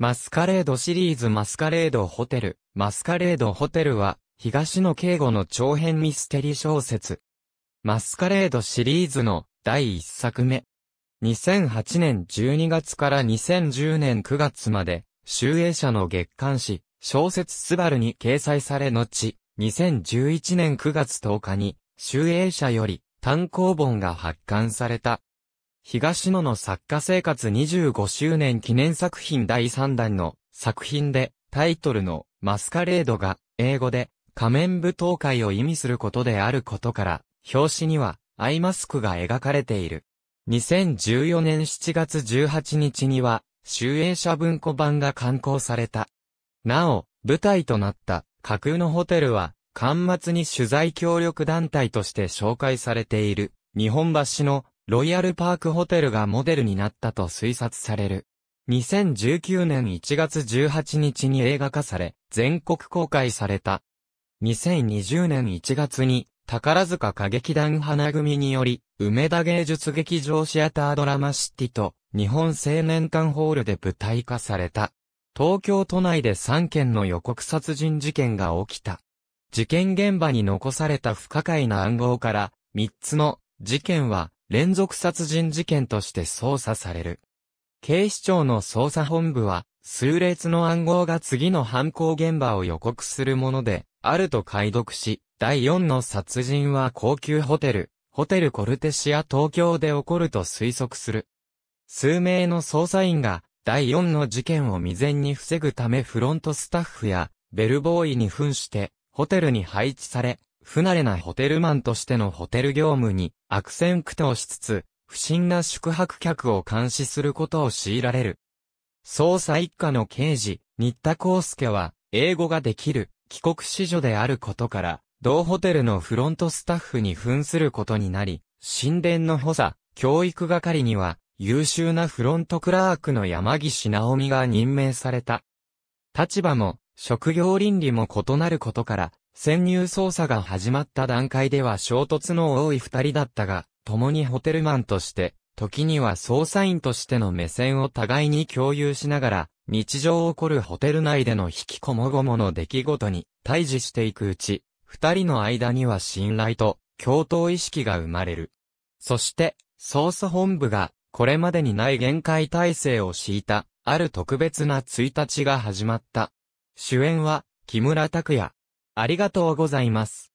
マスカレードシリーズマスカレードホテル。マスカレードホテルは、東野敬吾の長編ミステリー小説。マスカレードシリーズの第1作目。2008年12月から2010年9月まで、集英社の月刊誌、小説スバルに掲載され後、2011年9月10日に、集英社より単行本が発刊された。東野の作家生活25周年記念作品第3弾の作品でタイトルのマスカレードが英語で仮面舞踏会を意味することであることから表紙にはアイマスクが描かれている。2014年7月18日には集英社文庫版が刊行された。なお、舞台となった架空のホテルは、端末に取材協力団体として紹介されている、日本橋のロイヤルパークホテルがモデルになったと推察される。2019年1月18日に映画化され、全国公開された。2020年1月に、宝塚歌劇団花組により、梅田芸術劇場シアタードラマシティと、日本青年館ホールで舞台化された。東京都内で3件の予告殺人事件が起きた。事件現場に残された不可解な暗号から、3つの事件は連続殺人事件として捜査される。警視庁の捜査本部は、数列の暗号が次の犯行現場を予告するもので、あると解読し、第4の殺人は高級ホテル、ホテルコルテシア東京で起こると推測する。数名の捜査員が、第4の事件を未然に防ぐためフロントスタッフや、ベルボーイに扮して、ホテルに配置され、不慣れなホテルマンとしてのホテル業務に悪戦苦闘しつつ、不審な宿泊客を監視することを強いられる。捜査一課の刑事、新田康介は、英語ができる、帰国子女であることから、同ホテルのフロントスタッフに扮することになり、神殿の補佐、教育係には、優秀なフロントクラークの山岸直美が任命された。立場も、職業倫理も異なることから、潜入捜査が始まった段階では衝突の多い二人だったが、共にホテルマンとして、時には捜査員としての目線を互いに共有しながら、日常起こるホテル内での引きこもごもの出来事に対峙していくうち、二人の間には信頼と共闘意識が生まれる。そして、捜査本部が、これまでにない限界体制を敷いた、ある特別な1日が始まった。主演は、木村拓哉、ありがとうございます。